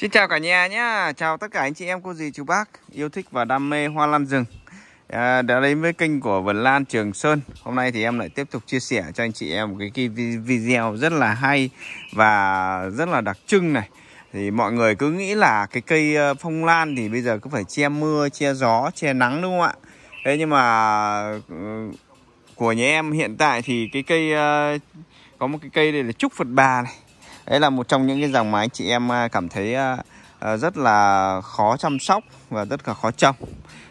Xin chào cả nhà nhé, chào tất cả anh chị em cô dì chú bác yêu thích và đam mê hoa lan rừng à, đã đến với kênh của Vườn Lan Trường Sơn hôm nay thì em lại tiếp tục chia sẻ cho anh chị em một cái video rất là hay và rất là đặc trưng này thì mọi người cứ nghĩ là cái cây ờ, phong lan thì bây giờ cứ phải che mưa che gió che nắng đúng không ạ thế nhưng mà ừ, của nhà em hiện tại thì cái cây ờ, có một cái cây đây là trúc Phật Bà này đấy là một trong những cái dòng mà anh chị em à, cảm thấy à, à, rất là khó chăm sóc và rất là khó trồng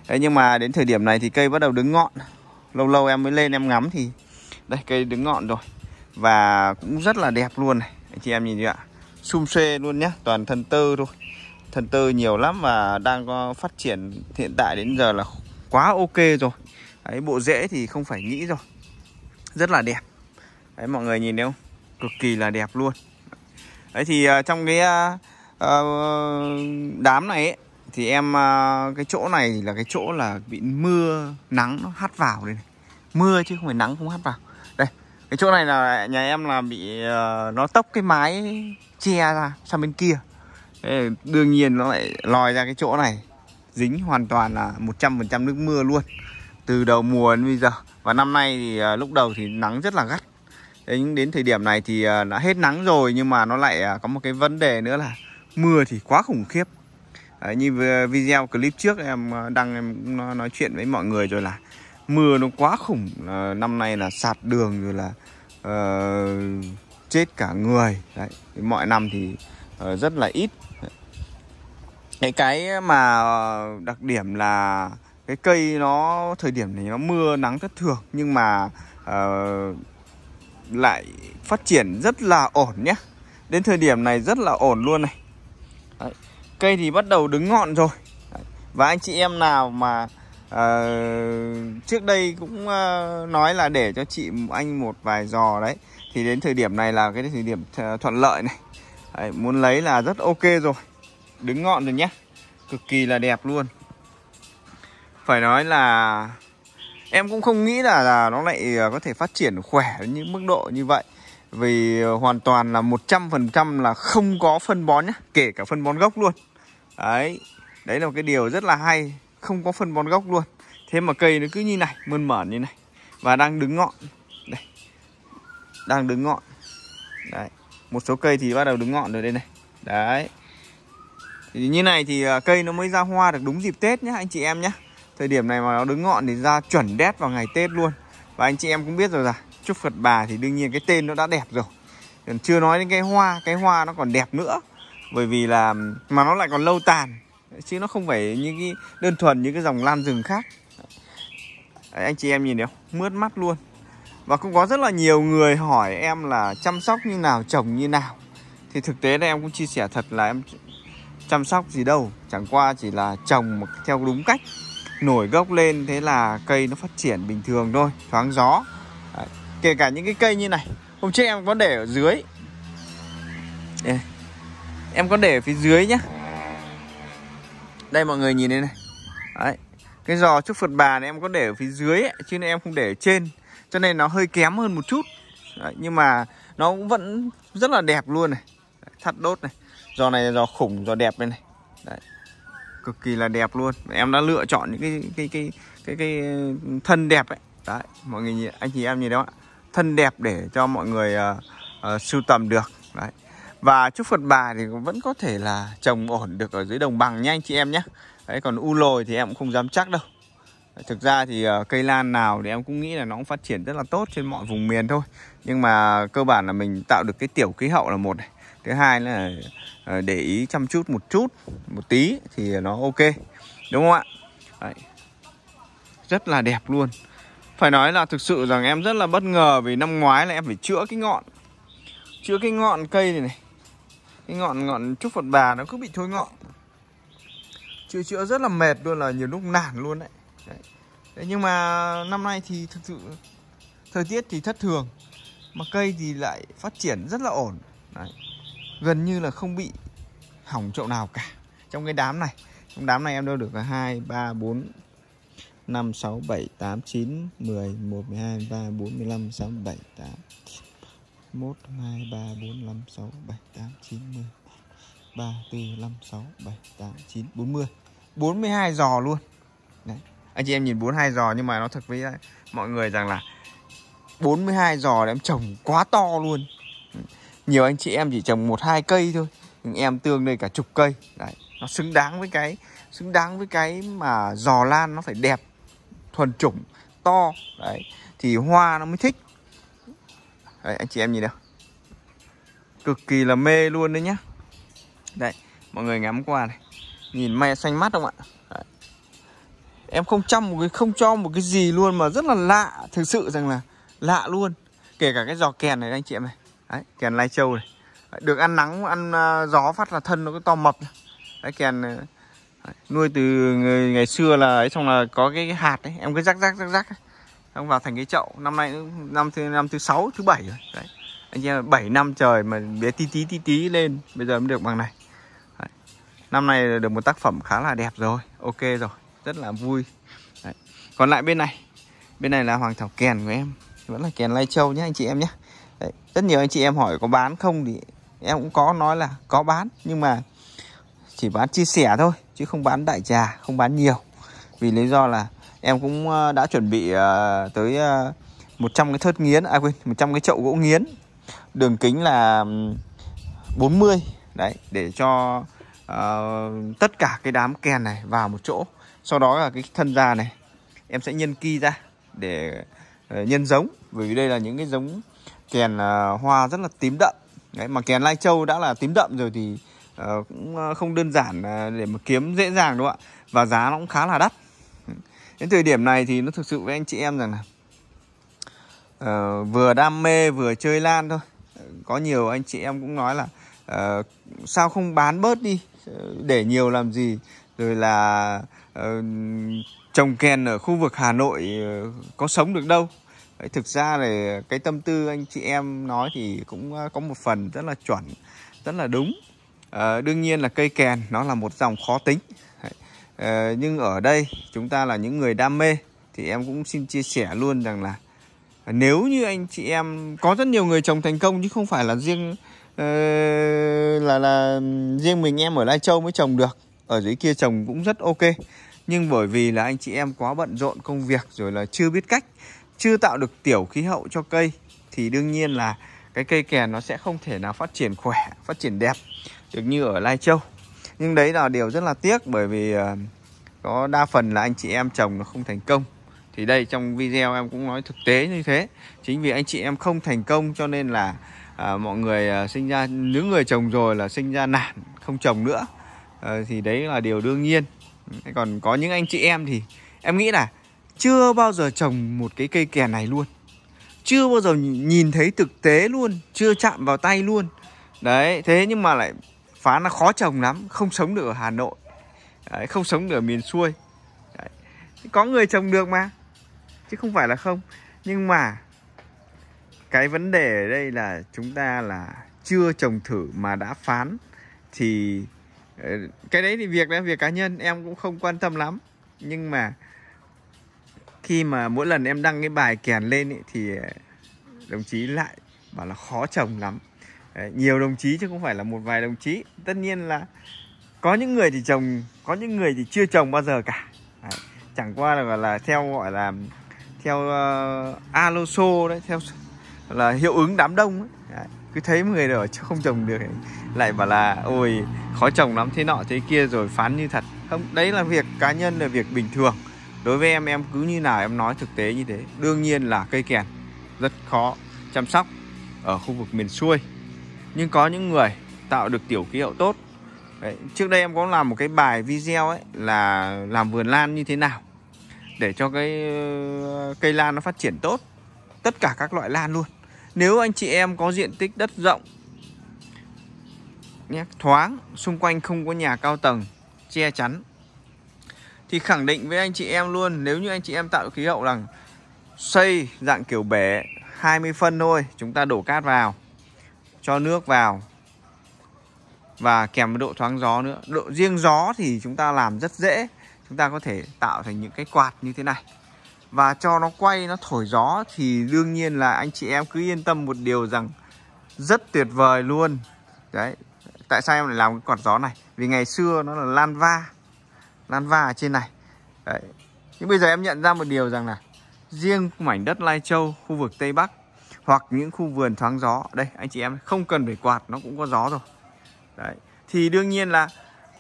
đấy nhưng mà đến thời điểm này thì cây bắt đầu đứng ngọn lâu lâu em mới lên em ngắm thì đây cây đứng ngọn rồi và cũng rất là đẹp luôn này anh chị em nhìn ạ sum xê luôn nhé, toàn thân tơ thôi thân tơ nhiều lắm và đang có phát triển hiện tại đến giờ là quá ok rồi đấy bộ rễ thì không phải nghĩ rồi rất là đẹp đấy mọi người nhìn thấy không cực kỳ là đẹp luôn đấy thì à, trong cái à, à, đám này ấy, thì em cái chỗ này là cái chỗ là bị mưa nắng nó hắt vào đây này mưa chứ không phải nắng không hắt vào đây cái chỗ này là nhà em là bị nó tốc cái mái che ra sang bên kia Thế đương nhiên nó lại lòi ra cái chỗ này dính hoàn toàn là 100% nước mưa luôn từ đầu mùa đến bây giờ và năm nay thì lúc đầu thì nắng rất là gắt đến đến thời điểm này thì à, đã hết nắng rồi nhưng mà nó lại à, có một cái vấn đề nữa là mưa thì quá khủng khiếp Đấy, như video clip trước em à, đăng em nói chuyện với mọi người rồi là mưa nó quá khủng năm nay là sạt đường rồi là uh, chết cả người Đấy, mọi năm thì uh, rất là ít cái cái mà ờ, đặc điểm là cái cây nó thời điểm này nó mưa nắng thất thường nhưng mà uh, lại phát triển rất là ổn nhé Đến thời điểm này rất là ổn luôn này Đấy. Cây thì bắt đầu đứng ngọn rồi Đấy. Và anh chị em nào mà uh, trước đây cũng uh, nói là để cho chị anh một vài giò đấy Thì đến thời điểm này là cái thời điểm thuận lợi này đấy. Muốn lấy là rất ok rồi Đứng ngọn rồi nhé Cực kỳ là đẹp luôn Phải nói là em cũng không nghĩ là là nó lại à, có thể phát triển khỏe đến những mức độ như vậy vì à, hoàn toàn là 100% là không có phân bón nhá kể cả phân bón gốc luôn đấy đấy là một cái điều rất là hay không có phân bón gốc luôn thế mà cây nó cứ như này mơn mởn như này và đang đứng ngọn đây đang đứng ngọn đấy một số cây thì bắt đầu đứng ngọn rồi đây này đấy thì như này thì à, cây nó mới ra hoa được đúng dịp tết nhá anh chị em nhá Thời điểm này mà nó đứng ngọn thì ra chuẩn đét vào ngày Tết luôn Và anh chị em cũng biết rồi là Trúc Phật Bà thì đương nhiên cái tên nó đã đẹp rồi còn Chưa nói đến cái hoa, cái hoa nó còn đẹp nữa Bởi vì là mà nó lại còn lâu tàn Chứ nó không phải những cái đơn thuần những cái dòng lan rừng khác Đấy, Anh chị em nhìn thấy không? Mướt mắt luôn Và cũng có rất là nhiều người hỏi em là chăm sóc như nào, trồng như nào Thì thực tế là em cũng chia sẻ thật là em chăm sóc gì đâu Chẳng qua chỉ là trồng theo đúng cách nổi gốc lên thế là cây nó phát triển bình thường thôi thoáng gió Đấy. kể cả những cái cây như này hôm trước em có để ở dưới đây. em có để ở phía dưới nhá đây mọi người nhìn đây này Đấy. cái giò trúc phật bà này em có để ở phía dưới ấy, chứ em không để ở trên cho nên nó hơi kém hơn một chút Đấy. nhưng mà nó cũng vẫn rất là đẹp luôn này Đấy. thắt đốt này giò này là giò khủng giò đẹp đây này Đấy cực kỳ là đẹp luôn em đã lựa chọn những cái cái cái cái cái thân đẹp ấy đấy mọi người nhìn, anh chị em nhìn đó thân đẹp để cho mọi người uh, uh, sưu tầm được đấy và chúc Phật bà thì vẫn có thể là trồng ổn được ở dưới đồng bằng nha anh chị em nhé đấy còn u lồi thì em cũng không dám chắc đâu Thực ra thì uh, cây lan nào thì em cũng nghĩ là nó cũng phát triển rất là tốt trên mọi vùng miền thôi Nhưng mà cơ bản là mình tạo được cái tiểu khí hậu là một này thứ hai là ờ, để ý chăm chút một chút một tí thì nó ok đúng không ạ Đấy. rất là đẹp luôn phải nói là thực sự rằng em rất là bất ngờ vì năm ngoái là em phải chữa cái ngọn chữa cái ngọn cây này này cái ngọn ngọn trúc phật bà nó cứ bị thối ngọn chữa chữa rất là mệt luôn là nhiều lúc nản luôn đấy. đấy đấy nhưng mà năm nay thì thực sự thời tiết thì thất thường mà cây thì lại phát triển rất là ổn đấy gần như là không bị hỏng chỗ nào cả trong cái đám này trong đám này em đâu được là 2 3 4 5 6 7 8 9 10 11 12 13 4 15 6 7 8 1 2 3 4 5 6 7 8 9 10 3 4 5 6 7 8 9 40 42 giò luôn Đấy. anh chị em nhìn 42 giò nhưng mà nó thật với mọi người rằng là 42 giò em trồng quá to luôn nhiều anh chị em chỉ trồng một hai cây thôi nhưng em tương đây cả chục cây đấy nó xứng đáng với cái xứng đáng với cái mà giò lan nó phải đẹp thuần chủng to đấy thì hoa nó mới thích đấy, anh chị em nhìn nào cực kỳ là mê luôn đấy nhá đấy mọi người ngắm qua này nhìn mẹ xanh mắt không ạ đấy. em không chăm một cái không cho một cái gì luôn mà rất là lạ thực sự rằng là lạ luôn kể cả cái giò kèn này anh chị em này Đấy, kèn lai châu này. Đấy, được ăn nắng, ăn uh, gió phát là thân nó cứ to mập. Đấy, kèn à, đấy, nuôi từ người, ngày xưa là ấy xong là có cái hạt ấy, em cứ rắc rắc rắc rắc. Xong vào thành cái chậu. Năm nay năm thứ năm thứ 6, thứ 7 rồi. Đấy. Anh em 7 năm trời mà bé tí tí tí tí lên, bây giờ mới được bằng này. Đấy. Năm nay được một tác phẩm khá là đẹp rồi, ok rồi, rất là vui. Đấy. Còn lại bên này, bên này là hoàng thảo kèn của em, vẫn là kèn lai châu nhé anh chị em nhé. Đấy. rất nhiều anh chị em hỏi có bán không thì em cũng có nói là có bán nhưng mà chỉ bán chia sẻ thôi chứ không bán đại trà không bán nhiều vì lý do là em cũng ờ, đã chuẩn bị ờ, tới 100 ờ, cái thớt nghiến à quên 100 cái chậu gỗ nghiến đường kính là 40 đấy để cho uh, tất cả cái đám kèn này vào một chỗ sau đó là cái thân da này em sẽ nhân ki ra để uh, nhân giống bởi vì đây là những cái giống kèn ờ, hoa rất là tím đậm đấy mà kèn lai châu đã là tím đậm rồi thì ờ, cũng ờ, không đơn giản để mà kiếm dễ dàng đúng không ạ và giá nó cũng khá là đắt đến thời điểm này thì nó thực sự với anh chị em rằng là vừa đam mê vừa chơi lan thôi có nhiều anh chị em cũng nói là uh, sao không bán bớt đi để nhiều làm gì rồi là uh, trồng kèn ở khu vực Hà Nội uh, có sống được đâu Đấy, thực ra là cái tâm tư anh chị em nói thì cũng ờ, có một phần rất là chuẩn rất là đúng à, đương nhiên là cây kèn nó là một dòng khó tính à, nhưng ở đây chúng ta là những người đam mê thì em cũng xin chia sẻ luôn rằng là nếu như anh chị em có rất nhiều người trồng thành công chứ không phải là riêng là là riêng mình em ở Lai Châu mới trồng được ở dưới kia trồng cũng rất ok nhưng bởi vì là anh chị em quá bận rộn công việc rồi là chưa biết cách chưa tạo được tiểu khí hậu cho cây thì đương nhiên là cái cây kè nó sẽ không thể nào phát triển khỏe, phát triển đẹp được như ở Lai Châu. Nhưng đấy là điều rất là tiếc bởi vì ờ, có đa phần là anh chị em trồng nó không thành công. Thì đây trong video em cũng nói thực tế như thế. Chính vì anh chị em không thành công cho nên là à, mọi người à, sinh ra những người trồng rồi là sinh ra nản không trồng nữa à, thì đấy là điều đương nhiên còn có những anh chị em thì em nghĩ là chưa bao giờ trồng một cái cây kè này luôn chưa bao giờ nhìn thấy thực tế luôn chưa chạm vào tay luôn đấy thế nhưng mà lại phán là khó trồng lắm không sống được ở hà nội đấy, không sống được ở miền xuôi đấy. có người trồng được mà chứ không phải là không nhưng mà cái vấn đề ở đây là chúng ta là chưa trồng thử mà đã phán thì ờ, cái đấy thì việc đó việc cá nhân em cũng không quan tâm lắm nhưng mà khi mà mỗi lần em đăng cái bài kèn lên ý, thì ờ, đồng chí lại bảo là khó trồng lắm Đấy, nhiều đồng chí chứ không phải là một vài đồng chí tất nhiên là có những người thì trồng có những người thì chưa trồng bao giờ cả Đấy, chẳng qua là gọi là theo gọi là theo uh, ờ, aloso đấy theo là hiệu ứng đám đông ấy. Đấy, cứ thấy người ở không trồng được ấy. lại bảo là ôi khó trồng lắm thế nọ thế kia rồi phán như thật không đấy là việc cá nhân là việc bình thường đối với em em cứ như nào em nói thực tế như thế đương nhiên là cây kèn rất khó chăm sóc ở khu vực miền xuôi nhưng có những người tạo được tiểu khí hậu tốt Đấy, trước đây em có làm một cái bài video ấy là làm vườn lan như thế nào để cho cái ờ, cây lan nó phát triển tốt tất cả các loại lan luôn nếu anh chị em có diện tích đất rộng nhé thoáng xung quanh không có nhà cao tầng che chắn thì khẳng định với anh chị em luôn nếu như anh chị em tạo khí hậu rằng xây dạng kiểu bể 20 phân thôi chúng ta đổ cát vào cho nước vào và kèm với độ thoáng gió nữa độ riêng gió thì chúng ta làm rất dễ chúng ta có thể tạo thành những cái quạt như thế này và cho nó quay nó thổi gió thì đương nhiên là anh chị em cứ yên tâm một điều rằng rất tuyệt vời luôn đấy tại sao em lại làm cái quạt gió này vì ngày xưa nó là lan va lan va ở trên này Đấy. nhưng bây giờ em nhận ra một điều rằng là riêng mảnh đất Lai Châu khu vực Tây Bắc hoặc những khu vườn thoáng gió đây anh chị em không cần phải quạt nó cũng có gió rồi Đấy. thì đương nhiên là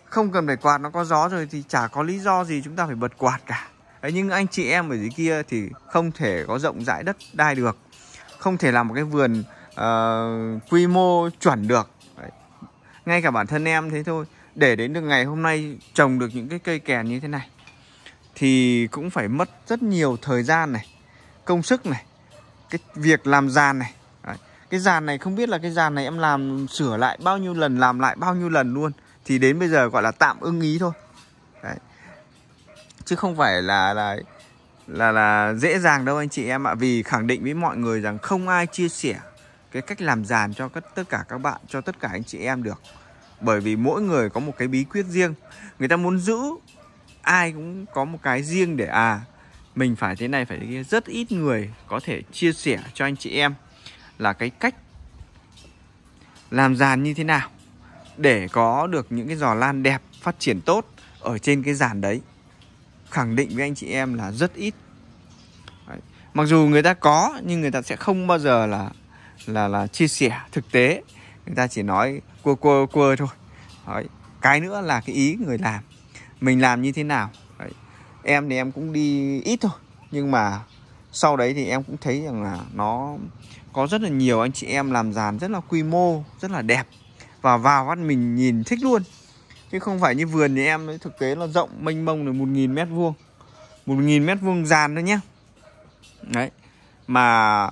không cần phải quạt nó có gió rồi thì chả có lý do gì chúng ta phải bật quạt cả Đấy, nhưng anh chị em ở dưới kia thì không thể có rộng rãi đất đai được không thể làm một cái vườn uh, quy mô chuẩn được Đấy. ngay cả bản thân em thế thôi để đến được ngày hôm nay trồng được những cái cây kèn như thế này thì cũng phải mất rất nhiều thời gian này công sức này cái việc làm giàn này Đấy. cái giàn này không biết là cái giàn này em làm sửa lại bao nhiêu lần làm lại bao nhiêu lần luôn thì đến bây giờ gọi là tạm ưng ý thôi Đấy. chứ không phải là là là là dễ dàng đâu anh chị em ạ vì khẳng định với mọi người rằng không ai chia sẻ cái cách làm giàn cho tất cả các bạn cho tất cả anh chị em được bởi vì mỗi người có một cái bí quyết riêng người ta muốn giữ ai cũng có một cái riêng để à mình phải thế này phải thế kia rất ít người có thể chia sẻ cho anh chị em là cái cách làm giàn như thế nào để có được những cái giò lan đẹp phát triển tốt ở trên cái giàn đấy khẳng định với anh chị em là rất ít đấy. mặc dù người ta có nhưng người ta sẽ không bao giờ là là là chia sẻ thực tế người ta chỉ nói quơ quơ quơ thôi Đấy. cái nữa là cái ý người làm mình làm như thế nào Đấy. em thì em cũng đi ít thôi nhưng mà sau đấy thì em cũng thấy rằng là nó có rất là nhiều anh chị em làm dàn rất là quy mô rất là đẹp và vào mắt mình nhìn thích luôn chứ không phải như vườn nhà em ấy, thực tế là rộng mênh mông là một nghìn mét vuông một nghìn mét vuông dàn thôi nhé đấy mà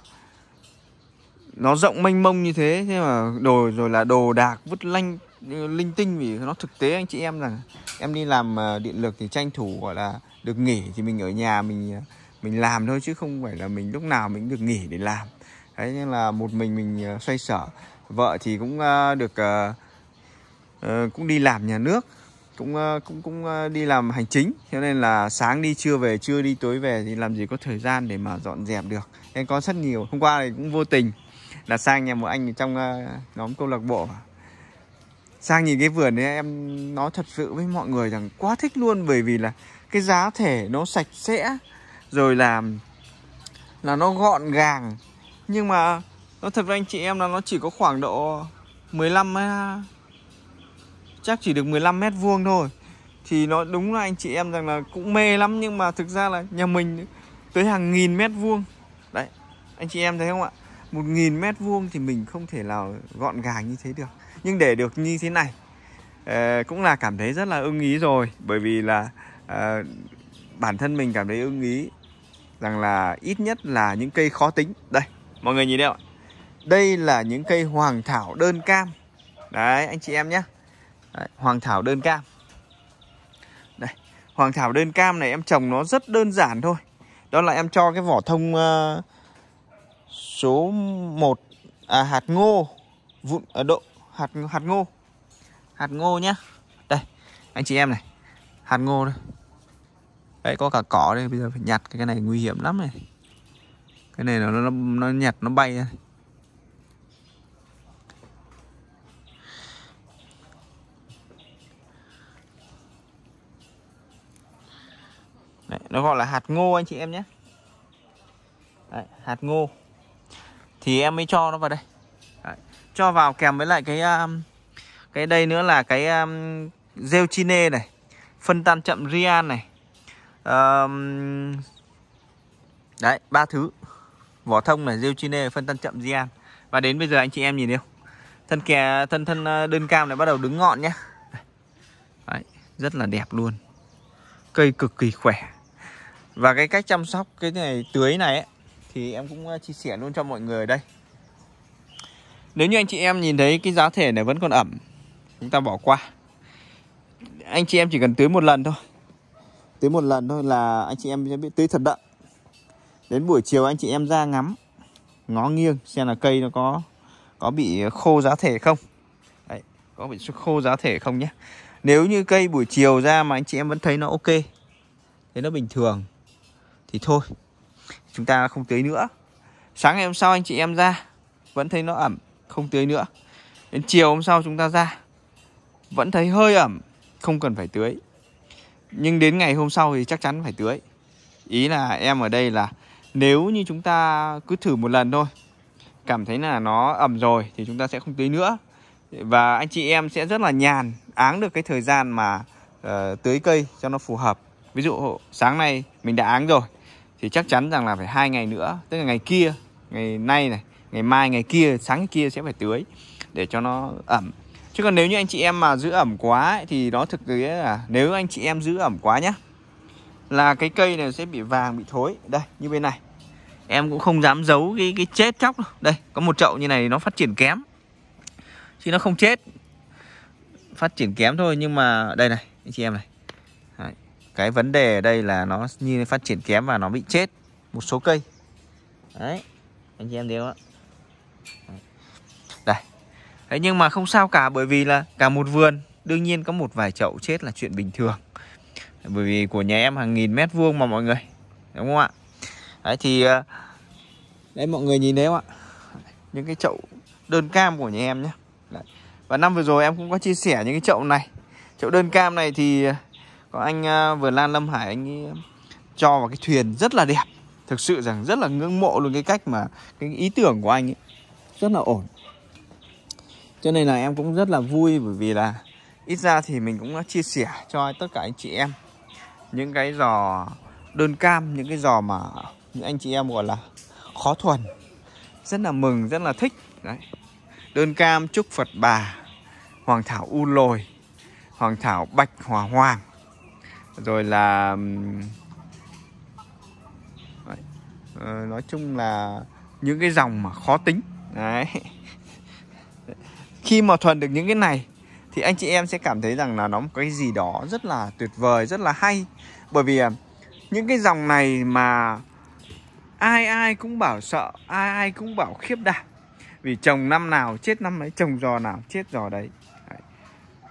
nó rộng mênh mông như thế thế mà đồ rồi là đồ đạc vứt lanh linh tinh vì nó thực tế anh chị em là em đi làm ờ, điện lực thì tranh thủ gọi là được nghỉ thì mình ở nhà mình ờ, mình làm thôi chứ không phải là mình lúc nào mình được nghỉ để làm đấy nên là một mình mình ờ, xoay sở vợ thì cũng được cũng đi làm nhà nước cũng cũng cũng đi làm hành chính cho nên là sáng đi trưa về trưa đi tối về thì làm gì có thời gian để mà dọn dẹp được em có rất nhiều hôm qua thì cũng vô tình là sang nhà một anh trong uh, nhóm câu lạc bộ sang nhìn cái vườn ấy em nói thật sự với mọi người rằng quá thích luôn bởi vì là cái giá thể nó sạch sẽ rồi là là nó gọn gàng nhưng mà nó thật với anh chị em là nó chỉ có khoảng độ 15 chắc chỉ được 15 mét vuông thôi thì nó đúng là anh chị em rằng là cũng mê lắm nhưng mà thực ra là nhà mình tới hàng nghìn mét vuông đấy anh chị em thấy không ạ một nghìn mét vuông thì mình không thể nào gọn gàng như thế được nhưng để được như thế này ờ, cũng là cảm thấy rất là ưng ý rồi bởi vì là ờ, bản thân mình cảm thấy ưng ý rằng là ít nhất là những cây khó tính đây mọi người nhìn đây ạ đây là những cây hoàng thảo đơn cam đấy anh chị em nhé hoàng thảo đơn cam đây hoàng thảo đơn cam này em trồng nó rất đơn giản thôi đó là em cho cái vỏ thông uh, số 1 à, hạt ngô vụn ở à, độ hạt hạt ngô hạt ngô nhá đây anh chị em này hạt ngô đây đấy có cả cỏ đây bây giờ phải nhặt cái này nguy hiểm lắm này cái này nó nó, nó nhặt nó bay này Đấy, nó gọi là hạt ngô anh chị em nhé Đấy, hạt ngô thì em mới cho nó vào đây Đấy. cho vào kèm với lại cái um, cái đây nữa là cái um, rêu chine này phân tan chậm rian này um, đấy ba thứ vỏ thông này rêu chine phân tan chậm rian và đến bây giờ anh chị em nhìn đi thân kè thân thân ờ, đơn cam này bắt đầu đứng ngọn nhé đấy, rất là đẹp luôn cây cực kỳ khỏe và cái cách chăm sóc cái này tưới này ấy, thì em cũng ờ, chia sẻ luôn cho mọi người đây nếu như anh chị em nhìn thấy cái giá thể này vẫn còn ẩm chúng ta bỏ qua anh chị em chỉ cần tưới một lần thôi tưới một lần thôi là anh chị em sẽ bị tưới thật đậm đến buổi chiều anh chị em ra ngắm ngó nghiêng xem là cây nó có có bị khô giá thể không Đấy, có bị khô giá thể không nhé nếu như cây buổi chiều ra mà anh chị em vẫn thấy nó ok thấy nó bình thường thì thôi chúng ta không tưới nữa sáng ngày hôm sau anh chị em ra vẫn thấy nó ẩm không tưới nữa đến chiều hôm sau chúng ta ra vẫn thấy hơi ẩm không cần phải tưới nhưng đến ngày hôm sau thì chắc chắn phải tưới ý là em ở đây là nếu như chúng ta cứ thử một lần thôi cảm thấy là nó ẩm rồi thì chúng ta sẽ không tưới nữa và anh chị em sẽ rất là nhàn áng được cái thời gian mà uh, tưới cây cho nó phù hợp ví dụ sáng nay mình đã áng rồi thì chắc chắn rằng là phải hai ngày nữa tức là ngày kia ngày nay này ngày mai ngày kia sáng kia sẽ phải tưới để cho nó ẩm chứ còn nếu như anh chị em mà giữ ẩm quá ấy, thì nó thực tế là nếu anh chị em giữ ẩm quá nhá là cái cây này sẽ bị vàng bị thối đây như bên này em cũng không dám giấu cái cái chết chóc đâu. đây có một chậu như này nó phát triển kém chứ nó không chết phát triển kém thôi nhưng mà đây này anh chị em này cái vấn đề ở đây là nó như phát triển kém và nó bị chết một số cây đấy anh chị em thấy không ạ đây thế nhưng mà không sao cả bởi vì là cả một vườn đương nhiên có một vài chậu chết là chuyện bình thường bởi vì của nhà em hàng nghìn mét vuông mà mọi người đúng không ạ đấy thì ờ, đấy mọi người nhìn thấy không ạ những cái chậu đơn cam của nhà em nhé và năm vừa rồi em cũng có chia sẻ những cái chậu này chậu đơn cam này thì còn anh ờ, vườn lan lâm hải anh ấy cho vào cái thuyền rất là đẹp thực sự rằng rất là ngưỡng mộ luôn cái cách mà cái ý tưởng của anh ấy rất là ổn cho nên là em cũng rất là vui bởi vì là ít ra thì mình cũng chia sẻ cho tất cả anh chị em những cái giò đơn cam những cái giò mà những anh chị em gọi là khó thuần rất là mừng rất là thích đấy đơn cam chúc phật bà hoàng thảo u lồi hoàng thảo bạch hòa hoàng rồi là Ờ, nói chung là những cái dòng mà khó tính đấy khi mà thuần được những cái này thì anh chị em sẽ cảm thấy rằng là nó một cái gì đó rất là tuyệt vời rất là hay bởi vì à, những cái dòng này mà ai ai cũng bảo sợ ai ai cũng bảo khiếp đảm vì chồng năm nào chết năm ấy chồng giò nào chết giò đấy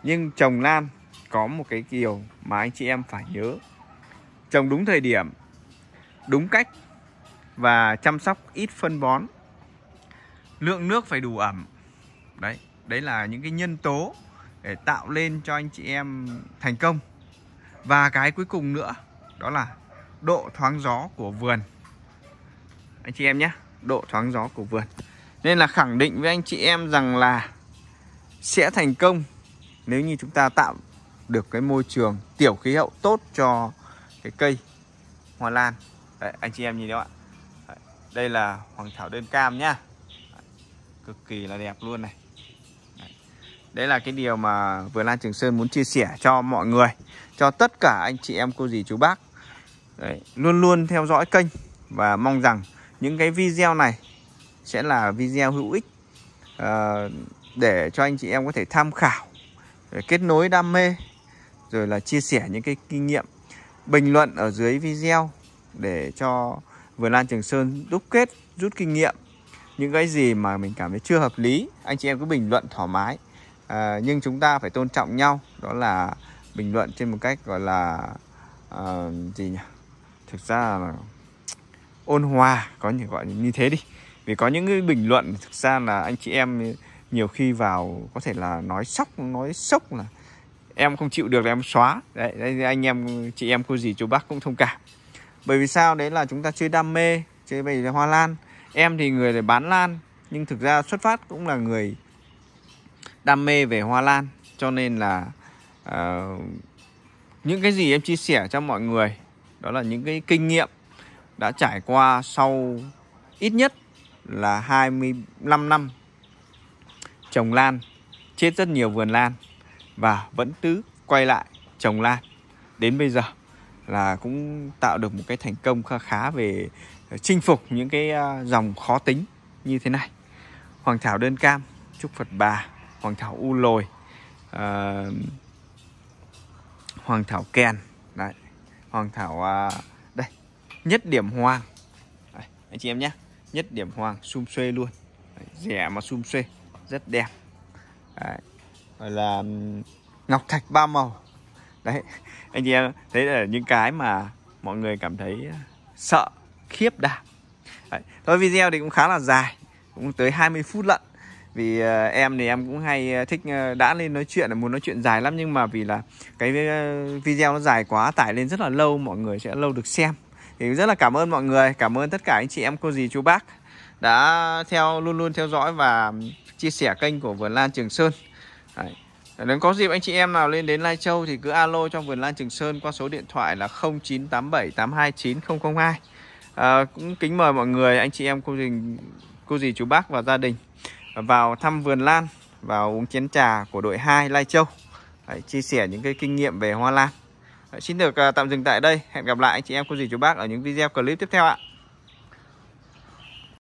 nhưng chồng lan có một cái điều mà anh chị em phải nhớ trồng đúng thời điểm đúng cách và chăm sóc ít phân bón lượng nước phải đủ ẩm đấy đấy là những cái nhân tố để tạo lên cho anh chị em thành công và cái cuối cùng nữa đó là độ thoáng gió của vườn anh chị em nhé độ thoáng gió của vườn nên là khẳng định với anh chị em rằng là sẽ thành công nếu như chúng ta tạo được cái môi trường tiểu khí hậu tốt cho cái cây hoa lan Đấy, anh chị em nhìn đó ạ đây là hoàng thảo đơn cam nhá cực kỳ là đẹp luôn này Đấy, là cái điều mà vừa Lan Trường Sơn muốn chia sẻ cho mọi người cho tất cả anh chị em cô dì chú bác Đấy, luôn luôn theo dõi kênh và mong rằng những cái video này sẽ là video hữu ích ờ, để cho anh chị em có thể tham khảo để kết nối đam mê rồi là chia sẻ những cái kinh nghiệm bình luận ở dưới video để cho vườn lan Trường Sơn đúc kết rút kinh nghiệm những cái gì mà mình cảm thấy chưa hợp lý anh chị em cứ bình luận thoải mái à, nhưng chúng ta phải tôn trọng nhau đó là bình luận trên một cách gọi là à, gì nhỉ thực ra là ôn hòa có những gọi như thế đi vì có những cái bình luận thực ra là anh chị em nhiều khi vào có thể là nói sóc nói sốc là em không chịu được là em xóa đấy, đấy anh em chị em cô dì chú bác cũng thông cảm bởi vì sao đấy là chúng ta chơi đam mê chơi bày hoa lan em thì người để bán lan nhưng thực ra xuất phát cũng là người đam mê về hoa lan cho nên là uh, những cái gì em chia sẻ cho mọi người đó là những cái kinh nghiệm đã trải qua sau ít nhất là 25 năm trồng lan chết rất nhiều vườn lan và vẫn cứ quay lại trồng lan đến bây giờ là cũng tạo được một cái thành công khá khá về chinh phục những cái à, dòng khó tính như thế này hoàng thảo đơn cam trúc phật bà hoàng thảo u lồi à, hoàng thảo kèn đấy hoàng thảo à, đây nhất điểm hoàng đấy, anh chị em nhé nhất điểm hoàng sum xuê luôn đấy, rẻ mà sum xuê rất đẹp đấy gọi là ngọc thạch ba màu đấy anh chị em thấy là những cái mà mọi người cảm thấy à, sợ khiếp đảm đấy. thôi video thì cũng khá là dài cũng tới 20 phút lận vì à, em thì em cũng hay à, thích đã lên nói chuyện là muốn nói chuyện dài lắm nhưng mà vì là cái video nó dài quá tải lên rất là lâu mọi người sẽ lâu được xem thì rất là cảm ơn mọi người cảm ơn tất cả anh chị em cô dì chú bác đã theo luôn luôn theo dõi và chia sẻ kênh của vườn lan trường sơn Đấy. Nếu có dịp anh chị em nào lên đến Lai Châu thì cứ alo trong vườn Lan Trường Sơn qua số điện thoại là 0987 829 002. À, cũng kính mời mọi người, anh chị em, cô dì, cô dì chú bác và gia đình vào thăm vườn Lan và uống chén trà của đội 2 Lai Châu. Đấy, chia sẻ những cái kinh nghiệm về hoa lan. Đấy, xin được à, tạm dừng tại đây. Hẹn gặp lại anh chị em, cô dì chú bác ở những video clip tiếp theo ạ.